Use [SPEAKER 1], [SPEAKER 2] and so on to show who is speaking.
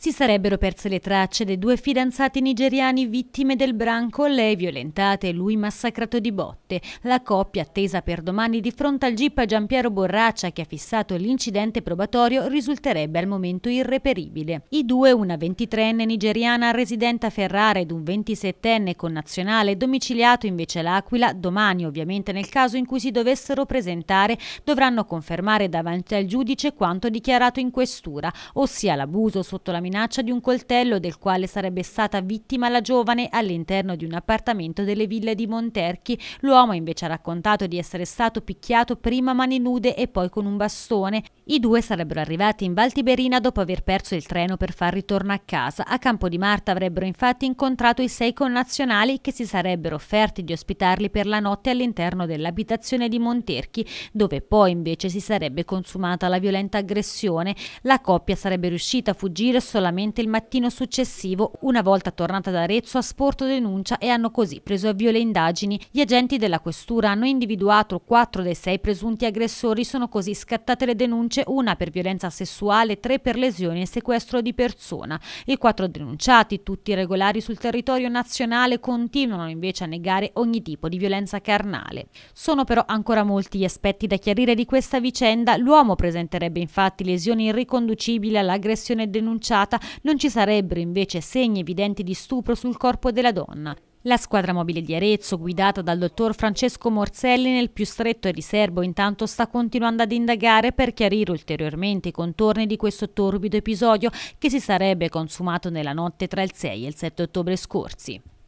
[SPEAKER 1] si sarebbero perse le tracce dei due fidanzati nigeriani vittime del branco, lei violentata e lui massacrato di botte. La coppia attesa per domani di fronte al GIP a Giampiero Borraccia che ha fissato l'incidente probatorio risulterebbe al momento irreperibile. I due, una 23enne nigeriana residente a Ferrara ed un 27enne connazionale domiciliato invece all'Aquila, domani ovviamente nel caso in cui si dovessero presentare, dovranno confermare davanti al giudice quanto dichiarato in questura, ossia l'abuso sotto la minaccia minaccia di un coltello del quale sarebbe stata vittima la giovane all'interno di un appartamento delle ville di Monterchi. L'uomo invece ha raccontato di essere stato picchiato prima a mani nude e poi con un bastone. I due sarebbero arrivati in Valtiberina dopo aver perso il treno per far ritorno a casa. A Campo di Marta avrebbero infatti incontrato i sei connazionali che si sarebbero offerti di ospitarli per la notte all'interno dell'abitazione di Monterchi, dove poi invece si sarebbe consumata la violenta aggressione. La coppia sarebbe riuscita a fuggire solamente nuovamente il mattino successivo, una volta tornata ad Arezzo ha sporto denuncia e hanno così preso avvio le indagini. Gli agenti della questura hanno individuato quattro dei sei presunti aggressori, sono così scattate le denunce, una per violenza sessuale, tre per lesioni e sequestro di persona. I quattro denunciati, tutti regolari sul territorio nazionale, continuano invece a negare ogni tipo di violenza carnale. Sono però ancora molti gli aspetti da chiarire di questa vicenda. L'uomo presenterebbe infatti lesioni irriconducibili all'aggressione denunciata non ci sarebbero invece segni evidenti di stupro sul corpo della donna. La squadra mobile di Arezzo, guidata dal dottor Francesco Morselli nel più stretto riservo, intanto sta continuando ad indagare per chiarire ulteriormente i contorni di questo torbido episodio che si sarebbe consumato nella notte tra il 6 e il 7 ottobre scorsi.